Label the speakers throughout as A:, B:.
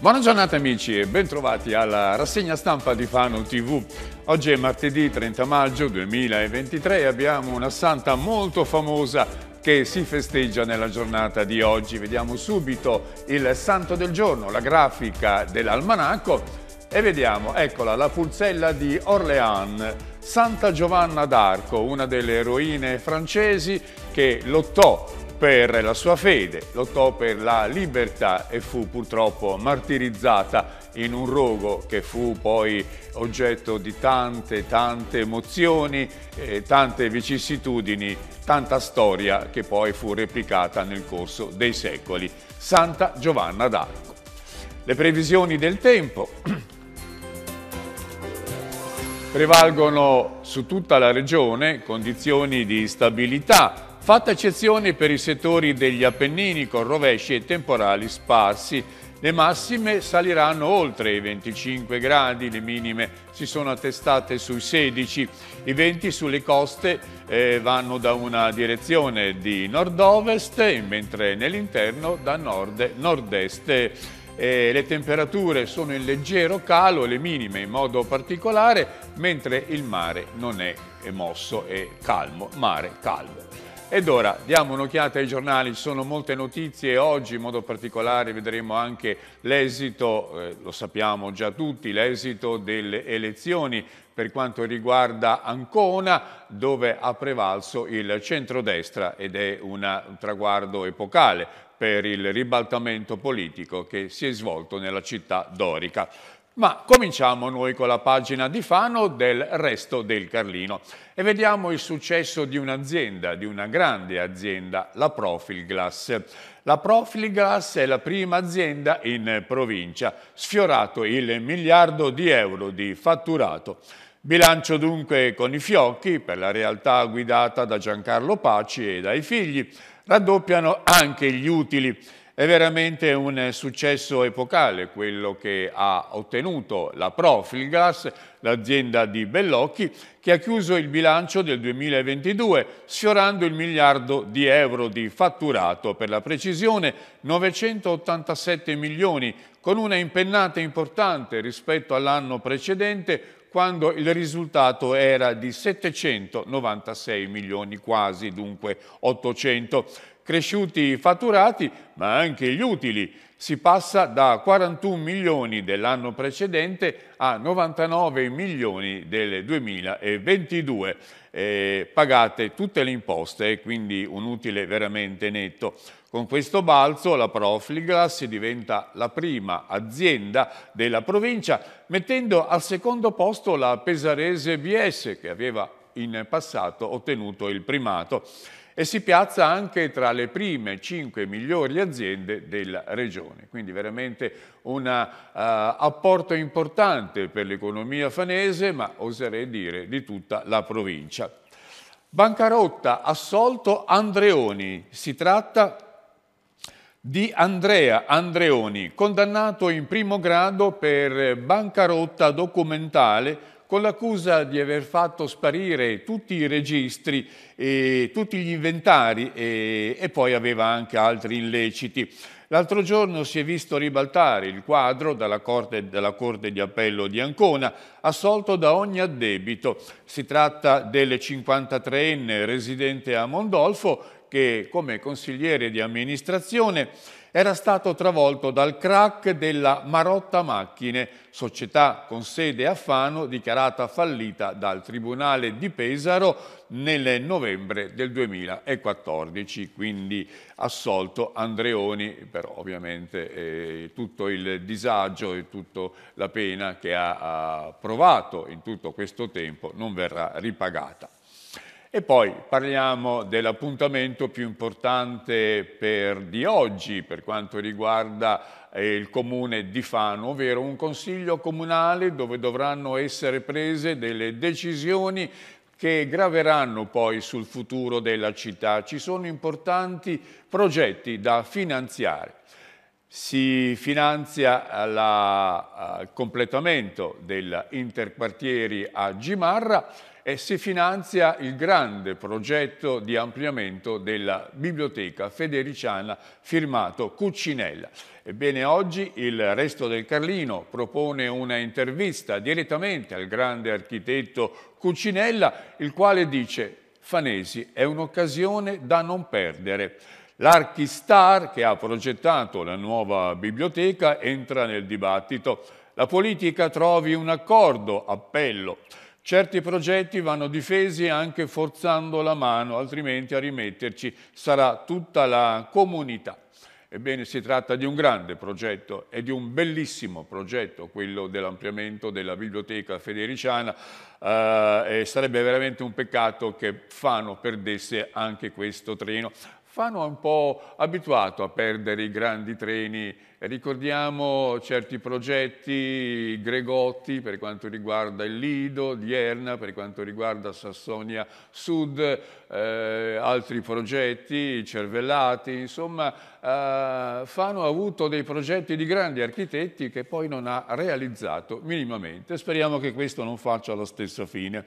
A: Buona giornata amici e bentrovati alla rassegna stampa di Fano TV. Oggi è martedì 30 maggio 2023 e abbiamo una santa molto famosa che si festeggia nella giornata di oggi. Vediamo subito il santo del giorno, la grafica dell'almanacco e vediamo, eccola, la pulzella di Orléans, Santa Giovanna d'Arco, una delle eroine francesi che lottò per la sua fede, lottò per la libertà e fu purtroppo martirizzata in un rogo che fu poi oggetto di tante, tante emozioni, eh, tante vicissitudini, tanta storia che poi fu replicata nel corso dei secoli. Santa Giovanna d'Arco. Le previsioni del tempo prevalgono su tutta la regione condizioni di stabilità, fatta eccezione per i settori degli Appennini con rovesci e temporali sparsi. Le massime saliranno oltre i 25 gradi, le minime si sono attestate sui 16. I venti sulle coste eh, vanno da una direzione di nord-ovest, mentre nell'interno da nord-nord-est. Eh, le temperature sono in leggero calo, le minime in modo particolare, mentre il mare non è mosso, è calmo, mare calmo. Ed ora diamo un'occhiata ai giornali, ci sono molte notizie, oggi in modo particolare vedremo anche l'esito, eh, lo sappiamo già tutti, l'esito delle elezioni per quanto riguarda Ancona dove ha prevalso il centrodestra ed è una, un traguardo epocale per il ribaltamento politico che si è svolto nella città dorica. Ma cominciamo noi con la pagina di Fano del resto del Carlino e vediamo il successo di un'azienda, di una grande azienda, la Profilglass. La Profilglass è la prima azienda in provincia, sfiorato il miliardo di euro di fatturato. Bilancio dunque con i fiocchi per la realtà guidata da Giancarlo Paci e dai figli. Raddoppiano anche gli utili è veramente un successo epocale quello che ha ottenuto la Profilgas, l'azienda di Bellocchi, che ha chiuso il bilancio del 2022 sfiorando il miliardo di euro di fatturato, per la precisione 987 milioni, con una impennata importante rispetto all'anno precedente quando il risultato era di 796 milioni, quasi dunque 800. milioni cresciuti i fatturati ma anche gli utili. Si passa da 41 milioni dell'anno precedente a 99 milioni del 2022. Eh, pagate tutte le imposte, quindi un utile veramente netto. Con questo balzo la Profliglass diventa la prima azienda della provincia, mettendo al secondo posto la pesarese BS che aveva in passato ottenuto il primato e si piazza anche tra le prime cinque migliori aziende della regione. Quindi veramente un uh, apporto importante per l'economia fanese, ma oserei dire di tutta la provincia. Bancarotta assolto Andreoni, si tratta di Andrea Andreoni, condannato in primo grado per bancarotta documentale con l'accusa di aver fatto sparire tutti i registri, eh, tutti gli inventari eh, e poi aveva anche altri illeciti. L'altro giorno si è visto ribaltare il quadro dalla corte, dalla corte, di Appello di Ancona, assolto da ogni addebito. Si tratta del 53enne residente a Mondolfo che come consigliere di amministrazione era stato travolto dal crack della Marotta Macchine, società con sede a Fano dichiarata fallita dal Tribunale di Pesaro nel novembre del 2014. Quindi assolto Andreoni per ovviamente eh, tutto il disagio e tutta la pena che ha, ha provato in tutto questo tempo non verrà ripagata. E poi parliamo dell'appuntamento più importante per di oggi per quanto riguarda eh, il comune di Fano, ovvero un consiglio comunale dove dovranno essere prese delle decisioni che graveranno poi sul futuro della città. Ci sono importanti progetti da finanziare. Si finanzia la, il eh, completamento dell'interquartieri a Gimarra, e si finanzia il grande progetto di ampliamento della biblioteca federiciana firmato Cuccinella. Ebbene oggi il Resto del Carlino propone una intervista direttamente al grande architetto Cuccinella, il quale dice Fanesi è un'occasione da non perdere. L'Archistar, che ha progettato la nuova biblioteca, entra nel dibattito. La politica trovi un accordo, appello. Certi progetti vanno difesi anche forzando la mano, altrimenti a rimetterci sarà tutta la comunità. Ebbene, si tratta di un grande progetto e di un bellissimo progetto, quello dell'ampliamento della biblioteca federiciana, eh, e sarebbe veramente un peccato che Fano perdesse anche questo treno. Fano è un po' abituato a perdere i grandi treni, ricordiamo certi progetti, Gregotti per quanto riguarda il Lido, Dierna per quanto riguarda Sassonia Sud, eh, altri progetti, Cervellati, insomma eh, Fano ha avuto dei progetti di grandi architetti che poi non ha realizzato minimamente. Speriamo che questo non faccia la stessa fine.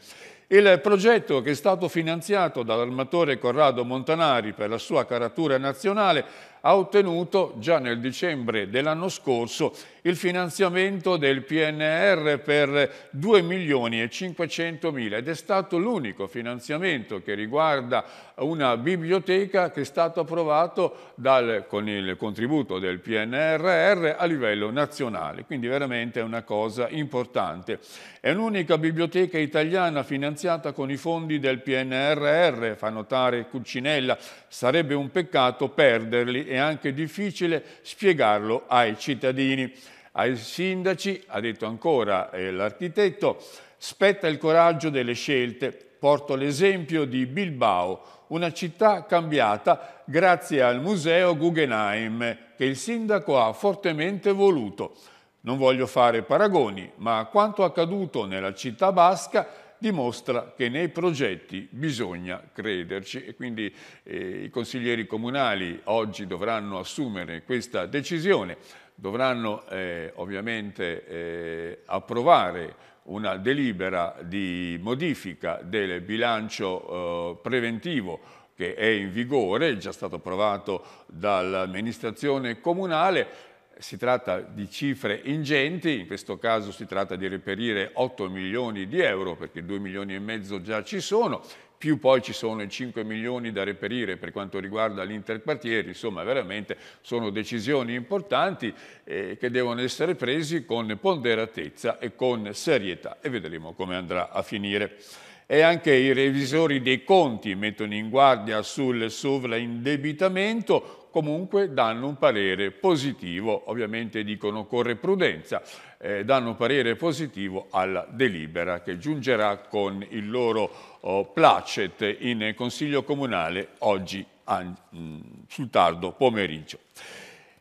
A: Il progetto che è stato finanziato dall'armatore Corrado Montanari per la sua caratura nazionale ha ottenuto già nel dicembre dell'anno scorso il finanziamento del PNR per 2 milioni e 500 mila ed è stato l'unico finanziamento che riguarda una biblioteca che è stato approvato dal, con il contributo del PNRR a livello nazionale, quindi veramente è una cosa importante. È l'unica biblioteca italiana finanziata con i fondi del PNRR, fa notare Cuccinella, sarebbe un peccato perderli è anche difficile spiegarlo ai cittadini. Ai sindaci, ha detto ancora eh, l'architetto, spetta il coraggio delle scelte. Porto l'esempio di Bilbao, una città cambiata grazie al museo Guggenheim che il sindaco ha fortemente voluto. Non voglio fare paragoni, ma quanto accaduto nella città basca dimostra che nei progetti bisogna crederci e quindi eh, i consiglieri comunali oggi dovranno assumere questa decisione, dovranno eh, ovviamente eh, approvare una delibera di modifica del bilancio eh, preventivo che è in vigore, è già stato approvato dall'amministrazione comunale si tratta di cifre ingenti, in questo caso si tratta di reperire 8 milioni di euro perché 2 milioni e mezzo già ci sono, più poi ci sono i 5 milioni da reperire per quanto riguarda l'interquartiere, insomma veramente sono decisioni importanti eh, che devono essere prese con ponderatezza e con serietà e vedremo come andrà a finire e anche i revisori dei conti mettono in guardia sul sovraindebitamento, comunque danno un parere positivo, ovviamente dicono corre prudenza, eh, danno un parere positivo alla delibera che giungerà con il loro oh, placet in Consiglio Comunale oggi an, mm, sul tardo pomeriggio.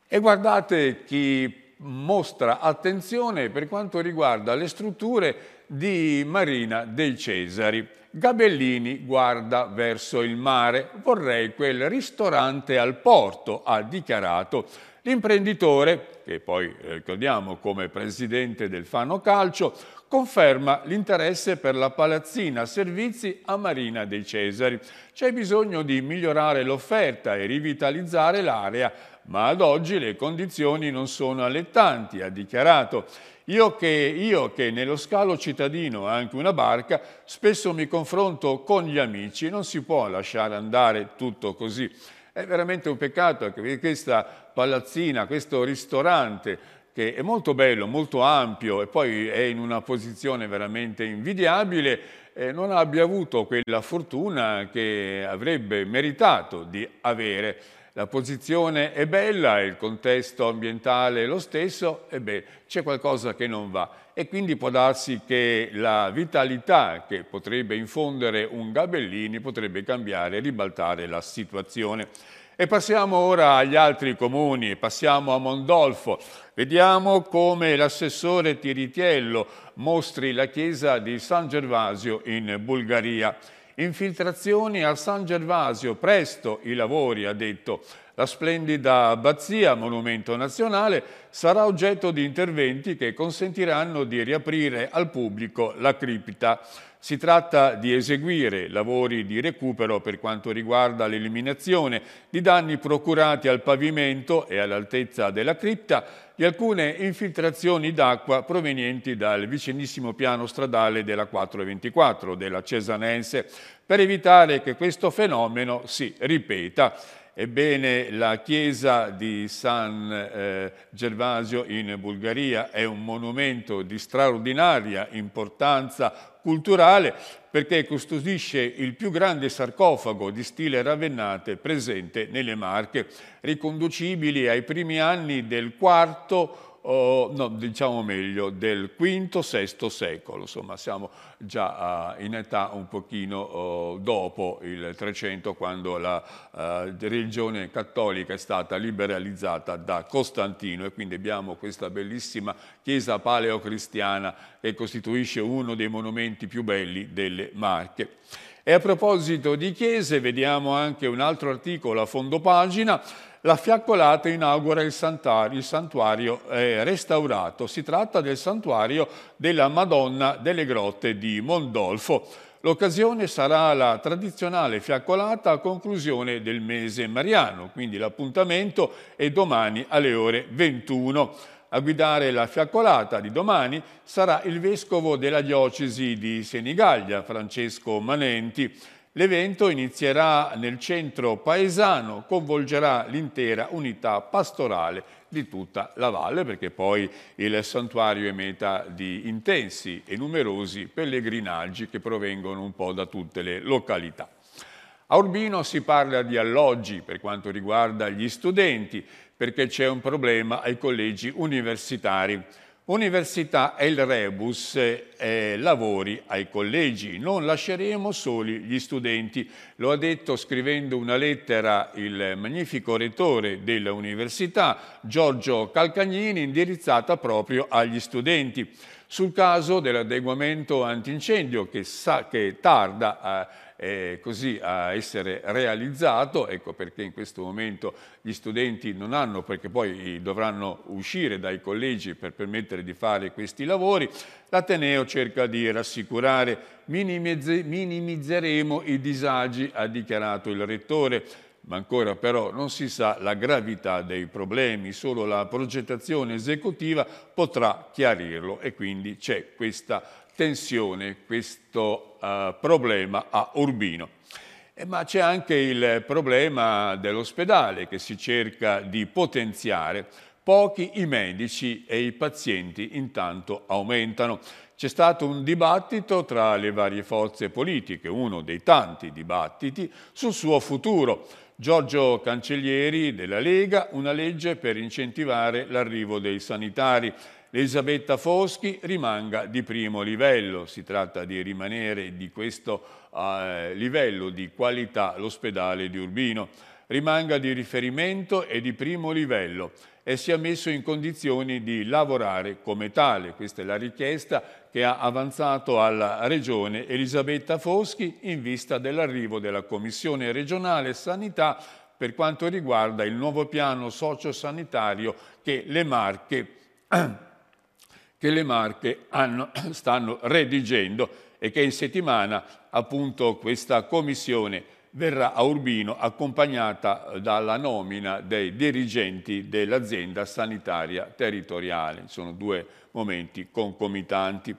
A: E guardate chi mostra attenzione per quanto riguarda le strutture di Marina dei Cesari. Gabellini guarda verso il mare, vorrei quel ristorante al porto, ha dichiarato. L'imprenditore, che poi eh, ricordiamo come presidente del Fano Calcio, conferma l'interesse per la palazzina servizi a Marina dei Cesari. C'è bisogno di migliorare l'offerta e rivitalizzare l'area, ma ad oggi le condizioni non sono allettanti, ha dichiarato. Io che, io che, nello scalo cittadino ho anche una barca, spesso mi confronto con gli amici, non si può lasciare andare tutto così. È veramente un peccato che questa palazzina, questo ristorante, che è molto bello, molto ampio e poi è in una posizione veramente invidiabile, eh, non abbia avuto quella fortuna che avrebbe meritato di avere la posizione è bella, il contesto ambientale è lo stesso, ebbene c'è qualcosa che non va e quindi può darsi che la vitalità che potrebbe infondere un Gabellini potrebbe cambiare e ribaltare la situazione. E passiamo ora agli altri comuni, passiamo a Mondolfo. Vediamo come l'assessore Tiritiello mostri la chiesa di San Gervasio in Bulgaria. Infiltrazioni al San Gervasio, presto i lavori, ha detto. La splendida abbazia, monumento nazionale, sarà oggetto di interventi che consentiranno di riaprire al pubblico la cripta. Si tratta di eseguire lavori di recupero per quanto riguarda l'eliminazione di danni procurati al pavimento e all'altezza della cripta di alcune infiltrazioni d'acqua provenienti dal vicinissimo piano stradale della 424 della Cesanense per evitare che questo fenomeno si ripeta Ebbene, la chiesa di San eh, Gervasio in Bulgaria è un monumento di straordinaria importanza culturale perché custodisce il più grande sarcofago di stile ravennate presente nelle Marche, riconducibili ai primi anni del quarto Oh, no, diciamo meglio, del V-VI secolo, insomma siamo già uh, in età un pochino uh, dopo il 300 quando la uh, religione cattolica è stata liberalizzata da Costantino e quindi abbiamo questa bellissima chiesa paleocristiana che costituisce uno dei monumenti più belli delle Marche. E a proposito di chiese, vediamo anche un altro articolo a fondo pagina. La fiaccolata inaugura il santuario, il santuario eh, restaurato. Si tratta del santuario della Madonna delle Grotte di Mondolfo. L'occasione sarà la tradizionale fiaccolata a conclusione del mese mariano, quindi l'appuntamento è domani alle ore 21. A guidare la fiaccolata di domani sarà il vescovo della diocesi di Senigallia, Francesco Manenti. L'evento inizierà nel centro paesano, coinvolgerà l'intera unità pastorale di tutta la valle, perché poi il santuario è meta di intensi e numerosi pellegrinaggi che provengono un po' da tutte le località. A Urbino si parla di alloggi per quanto riguarda gli studenti, perché c'è un problema ai collegi universitari. Università è il rebus, eh, lavori ai collegi, non lasceremo soli gli studenti. Lo ha detto scrivendo una lettera il magnifico rettore dell'università, Giorgio Calcagnini, indirizzata proprio agli studenti. Sul caso dell'adeguamento antincendio che, sa, che tarda a eh, così a essere realizzato, ecco perché in questo momento gli studenti non hanno, perché poi dovranno uscire dai collegi per permettere di fare questi lavori, l'Ateneo cerca di rassicurare, minimizz minimizzeremo i disagi, ha dichiarato il Rettore ma ancora però non si sa la gravità dei problemi, solo la progettazione esecutiva potrà chiarirlo e quindi c'è questa tensione, questo uh, problema a Urbino. Eh, ma c'è anche il problema dell'ospedale che si cerca di potenziare. Pochi i medici e i pazienti intanto aumentano. C'è stato un dibattito tra le varie forze politiche, uno dei tanti dibattiti, sul suo futuro. Giorgio Cancellieri della Lega, una legge per incentivare l'arrivo dei sanitari. Elisabetta Foschi rimanga di primo livello, si tratta di rimanere di questo eh, livello di qualità l'ospedale di Urbino. Rimanga di riferimento e di primo livello e sia messo in condizioni di lavorare come tale. Questa è la richiesta che ha avanzato alla Regione Elisabetta Foschi in vista dell'arrivo della Commissione regionale Sanità per quanto riguarda il nuovo piano sociosanitario che le Marche, che le marche hanno, stanno redigendo e che in settimana appunto questa Commissione verrà a Urbino accompagnata eh, dalla nomina dei dirigenti dell'azienda sanitaria territoriale. Sono due momenti concomitanti.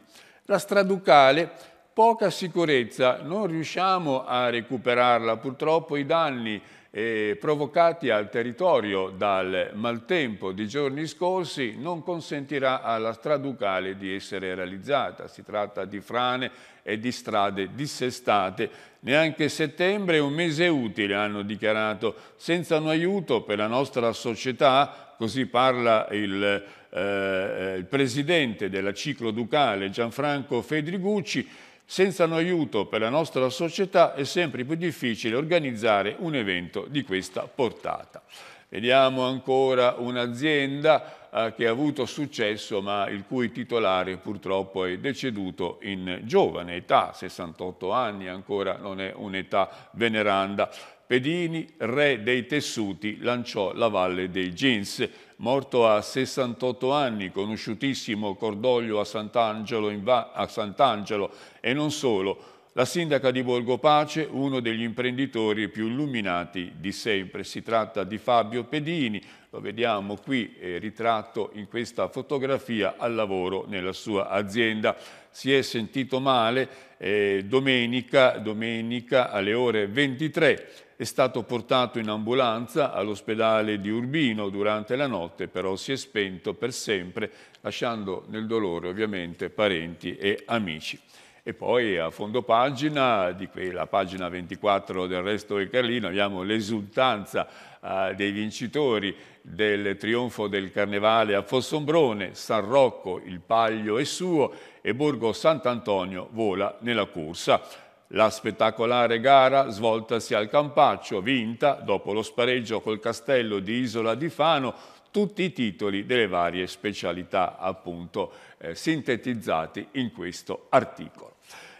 A: La straducale, poca sicurezza, non riusciamo a recuperarla, purtroppo i danni eh, provocati al territorio dal maltempo di giorni scorsi non consentirà alla straducale di essere realizzata. Si tratta di frane e di strade dissestate. Neanche settembre è un mese utile, hanno dichiarato, senza un aiuto per la nostra società, così parla il, eh, eh il presidente della ciclo ducale Gianfranco Fedrigucci, senza un aiuto per la nostra società è sempre più difficile organizzare un evento di questa portata. Vediamo ancora un'azienda eh, che ha avuto successo ma il cui titolare purtroppo è deceduto in giovane età, 68 anni, ancora non è un'età veneranda. Pedini, re dei tessuti, lanciò la valle dei jeans. Morto a 68 anni, conosciutissimo cordoglio a Sant'Angelo, a Sant'Angelo e non solo, la sindaca di Borgopace, uno degli imprenditori più illuminati di sempre. Si tratta di Fabio Pedini, lo vediamo qui eh, ritratto in questa fotografia al lavoro nella sua azienda. Si è sentito male eh, domenica, domenica alle ore 23 è stato portato in ambulanza all'ospedale di Urbino durante la notte, però si è spento per sempre, lasciando nel dolore ovviamente parenti e amici. E poi a fondo pagina, di qui la pagina 24 del resto del Carlino, abbiamo l'esultanza eh, dei vincitori del trionfo del carnevale a Fossombrone, San Rocco, il Paglio è suo e Borgo Sant'Antonio vola nella corsa. La spettacolare gara svoltasi al Campaccio, vinta, dopo lo spareggio col Castello di Isola di Fano, tutti i titoli delle varie specialità appunto eh, sintetizzati in questo articolo.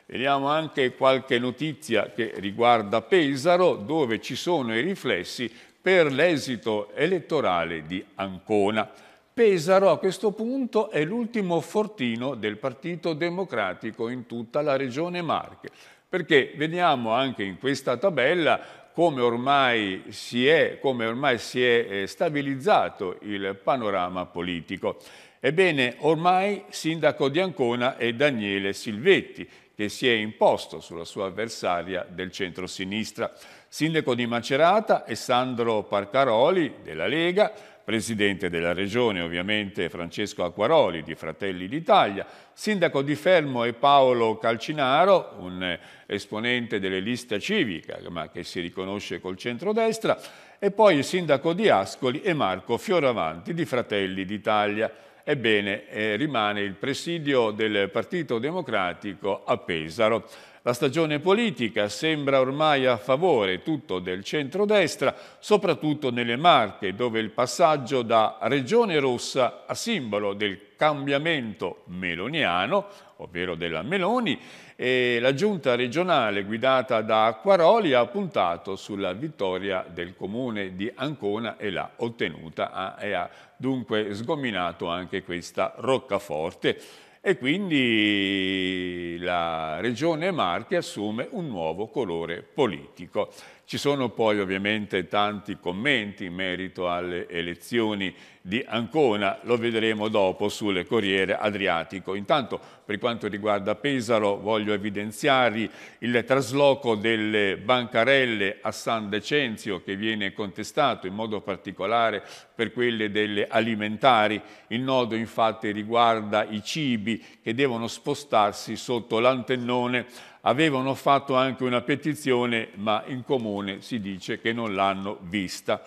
A: Vediamo anche qualche notizia che riguarda Pesaro, dove ci sono i riflessi per l'esito elettorale di Ancona. Pesaro a questo punto è l'ultimo fortino del Partito Democratico in tutta la regione Marche. Perché vediamo anche in questa tabella come ormai si è, ormai si è eh, stabilizzato il panorama politico. Ebbene, ormai sindaco di Ancona è Daniele Silvetti, che si è imposto sulla sua avversaria del centro-sinistra. Sindaco di Macerata è Sandro Parcaroli della Lega, presidente della regione ovviamente Francesco Acquaroli di Fratelli d'Italia, sindaco di Fermo e Paolo Calcinaro, un eh, esponente delle liste civiche, ma che si riconosce col centrodestra, e poi il sindaco di Ascoli e Marco Fioravanti di Fratelli d'Italia. Ebbene, eh, rimane il presidio del Partito Democratico a Pesaro. La stagione politica sembra ormai a favore tutto del centrodestra, soprattutto nelle Marche, dove il passaggio da regione rossa a simbolo del cambiamento meloniano, ovvero della Meloni, e la giunta regionale guidata da Acquaroli ha puntato sulla vittoria del comune di Ancona e l'ha ottenuta ah, e ha dunque sgominato anche questa roccaforte e quindi la regione Marche assume un nuovo colore politico. Ci sono poi ovviamente tanti commenti in merito alle elezioni di Ancona, lo vedremo dopo sulle Corriere Adriatico. Intanto per quanto riguarda Pesaro voglio evidenziare il trasloco delle bancarelle a San Decenzio che viene contestato in modo particolare per quelle delle alimentari. Il nodo infatti riguarda i cibi che devono spostarsi sotto l'antennone avevano fatto anche una petizione, ma in comune si dice che non l'hanno vista.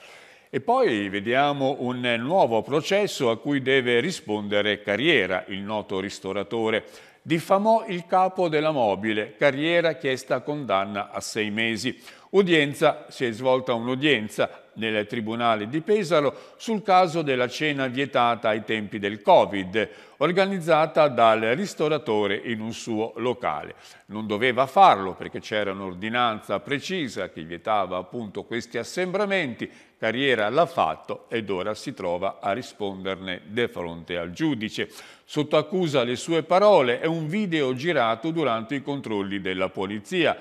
A: E poi vediamo un nuovo processo a cui deve rispondere Carriera, il noto ristoratore. Diffamò il capo della mobile, Carriera chiesta condanna a sei mesi udienza, si è svolta un'udienza nel Tribunale di Pesaro sul caso della cena vietata ai tempi del Covid, organizzata dal ristoratore in un suo locale. Non doveva farlo perché c'era un'ordinanza precisa che vietava appunto questi assembramenti, carriera l'ha fatto ed ora si trova a risponderne di fronte al giudice. Sotto accusa le sue parole è un video girato durante i controlli della polizia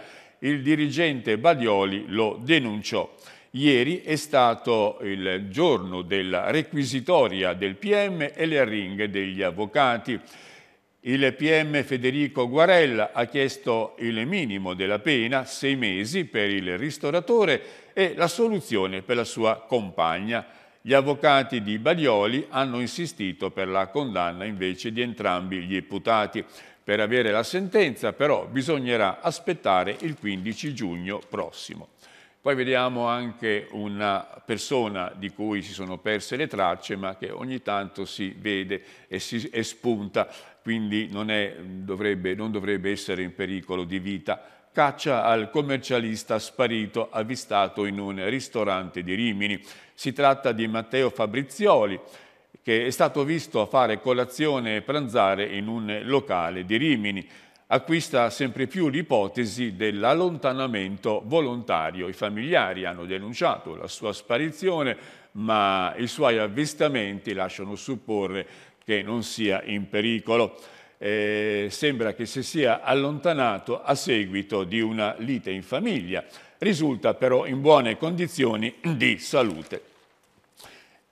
A: il dirigente Badioli lo denunciò. Ieri è stato il giorno della requisitoria del PM e le arringhe degli avvocati. Il PM Federico Guarella ha chiesto il minimo della pena, sei mesi per il ristoratore e la soluzione per la sua compagna. Gli avvocati di Badioli hanno insistito per la condanna invece di entrambi gli imputati. Per avere la sentenza però bisognerà aspettare il 15 giugno prossimo. Poi vediamo anche una persona di cui si sono perse le tracce ma che ogni tanto si vede e si e spunta, quindi non, è, dovrebbe, non dovrebbe essere in pericolo di vita caccia al commercialista sparito avvistato in un ristorante di Rimini. Si tratta di Matteo Fabrizioli, che è stato visto a fare colazione e pranzare in un locale di Rimini. Acquista sempre più l'ipotesi dell'allontanamento volontario. I familiari hanno denunciato la sua sparizione, ma i suoi avvistamenti lasciano supporre che non sia in pericolo. Eh, sembra che si sia allontanato a seguito di una lite in famiglia. Risulta però in buone condizioni di salute.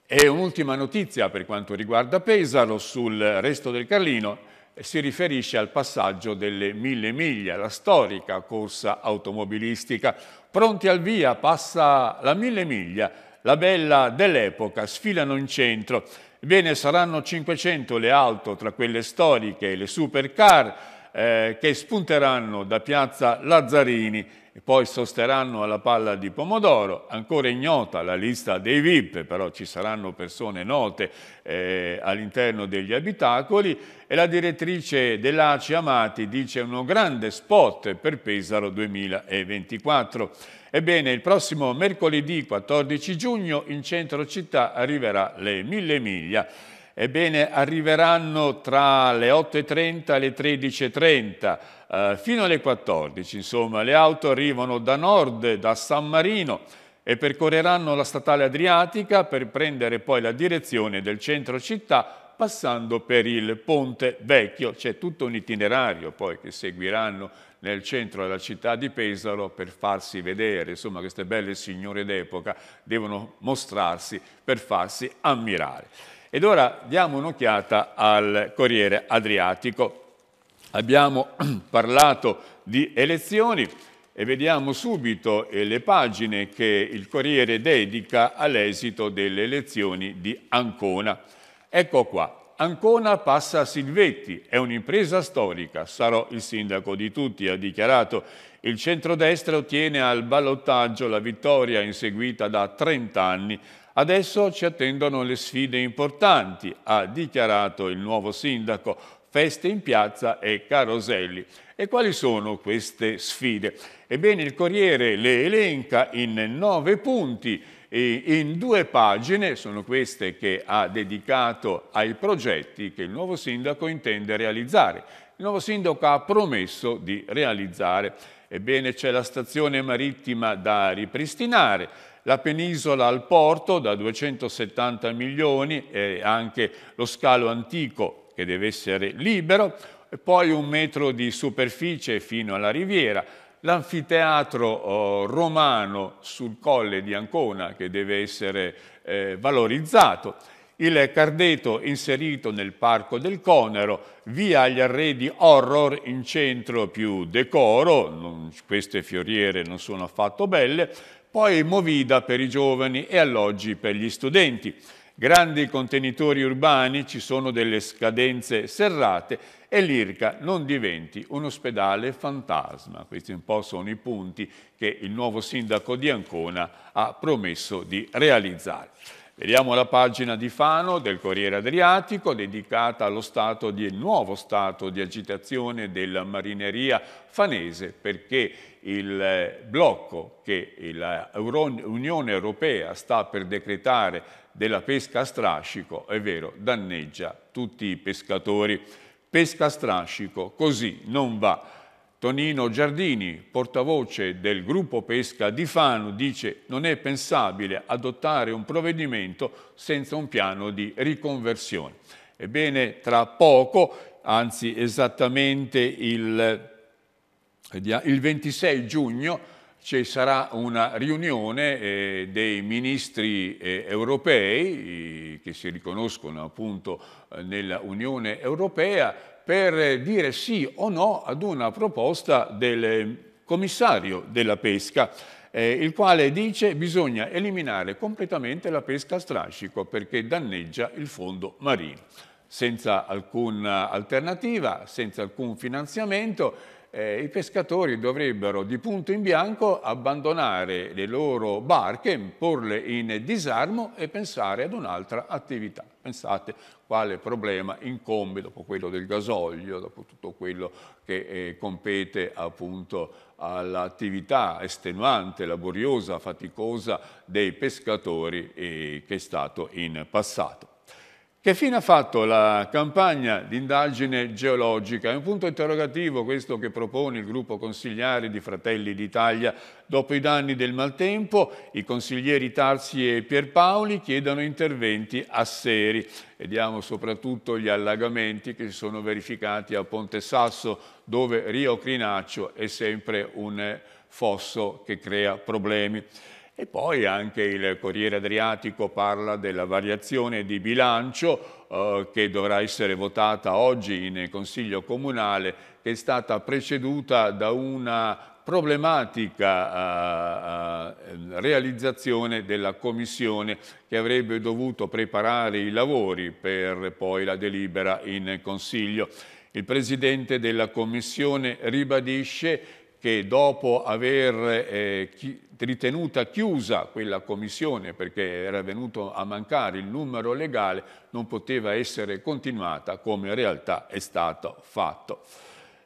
A: E un'ultima notizia per quanto riguarda Pesaro sul resto del Carlino eh, si riferisce al passaggio delle mille miglia, la storica corsa automobilistica. Pronti al via, passa la mille miglia, la bella dell'epoca, sfilano in centro. Bene, saranno 500 le auto tra quelle storiche e le supercar eh, che spunteranno da piazza Lazzarini e poi sosterranno alla palla di pomodoro, ancora ignota la lista dei VIP, però ci saranno persone note eh, all'interno degli abitacoli e la direttrice dell'ACI Amati dice uno grande spot per Pesaro 2024. Ebbene, il prossimo mercoledì 14 giugno in centro città arriverà le mille miglia. Ebbene, arriveranno tra le 8.30 e le 13.30, eh, fino alle 14. Insomma, le auto arrivano da nord, da San Marino, e percorreranno la statale Adriatica per prendere poi la direzione del centro città passando per il Ponte Vecchio. C'è tutto un itinerario poi che seguiranno nel centro della città di Pesaro per farsi vedere. Insomma, queste belle signore d'epoca devono mostrarsi per farsi ammirare. Ed ora diamo un'occhiata al Corriere Adriatico. Abbiamo parlato di elezioni e vediamo subito eh, le pagine che il Corriere dedica all'esito delle elezioni di Ancona. Ecco qua, Ancona passa a Silvetti, è un'impresa storica, sarò il sindaco di tutti, ha dichiarato. Il centrodestra ottiene al ballottaggio la vittoria inseguita da 30 anni Adesso ci attendono le sfide importanti, ha dichiarato il nuovo sindaco, feste in piazza e caroselli. E quali sono queste sfide? Ebbene, il Corriere le elenca in nove punti, e in due pagine, sono queste che ha dedicato ai progetti che il nuovo sindaco intende realizzare. Il nuovo sindaco ha promesso di realizzare. Ebbene, c'è la stazione marittima da ripristinare, la penisola al porto da 270 milioni e anche lo scalo antico che deve essere libero, e poi un metro di superficie fino alla riviera, l'anfiteatro oh, romano sul colle di Ancona che deve essere eh, valorizzato, il Cardeto inserito nel Parco del Conero, via agli arredi horror in centro più decoro, non, queste fioriere non sono affatto belle, poi Movida per i giovani e alloggi per gli studenti. Grandi contenitori urbani, ci sono delle scadenze serrate e l'IRCA non diventi un ospedale fantasma. Questi un po' sono i punti che il nuovo sindaco di Ancona ha promesso di realizzare. Vediamo la pagina di Fano del Corriere Adriatico dedicata allo stato di, nuovo stato di agitazione della marineria fanese perché il eh, blocco che l'Unione Europea sta per decretare della pesca a strascico, è vero, danneggia tutti i pescatori. Pesca a strascico, così non va. Tonino Giardini, portavoce del gruppo pesca di Fano, dice non è pensabile adottare un provvedimento senza un piano di riconversione. Ebbene, tra poco, anzi esattamente il, il 26 giugno, ci sarà una riunione eh, dei ministri eh, europei che si riconoscono appunto eh, nell'Unione Europea per dire sì o no ad una proposta del commissario della pesca, eh, il quale dice che bisogna eliminare completamente la pesca a strascico perché danneggia il fondo marino senza alcuna alternativa, senza alcun finanziamento eh, i pescatori dovrebbero di punto in bianco abbandonare le loro barche, porle in disarmo e pensare ad un'altra attività. Pensate quale problema incombe dopo quello del gasolio, dopo tutto quello che eh, compete appunto all'attività estenuante, laboriosa, faticosa dei pescatori eh, che è stato in passato. Che fine ha fatto la campagna di indagine geologica? È un punto interrogativo questo che propone il gruppo consigliare di Fratelli d'Italia. Dopo i danni del maltempo, i consiglieri Tarsi e Pierpaoli chiedono interventi a seri. Vediamo soprattutto gli allagamenti che si sono verificati a Ponte Sasso, dove Rio Crinaccio è sempre un fosso che crea problemi. E poi anche il Corriere Adriatico parla della variazione di bilancio eh, che dovrà essere votata oggi in Consiglio Comunale, che è stata preceduta da una problematica eh, eh realizzazione della Commissione che avrebbe dovuto preparare i lavori per poi la delibera in Consiglio. Il Presidente della Commissione ribadisce che dopo aver eh, chi ritenuta chiusa quella commissione perché era venuto a mancare il numero legale, non poteva essere continuata come in realtà è stato fatto.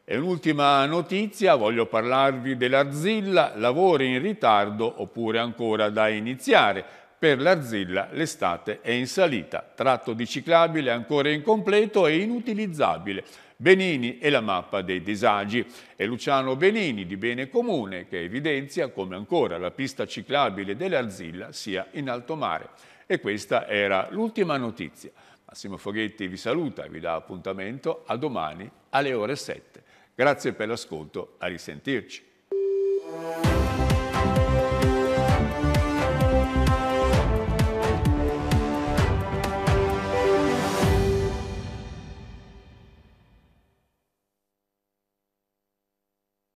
A: E un'ultima notizia, voglio parlarvi dell'Arzilla, lavori in ritardo oppure ancora da iniziare. Per l'Arzilla l'estate è in salita, tratto di ciclabile ancora incompleto e inutilizzabile. Benini e la mappa dei disagi. È Luciano Benini di Bene Comune che evidenzia come ancora la pista ciclabile dell'Arzilla sia in alto mare. E questa era l'ultima notizia. Massimo Foghetti vi saluta e vi dà appuntamento a domani alle ore 7. Grazie per l'ascolto, a risentirci.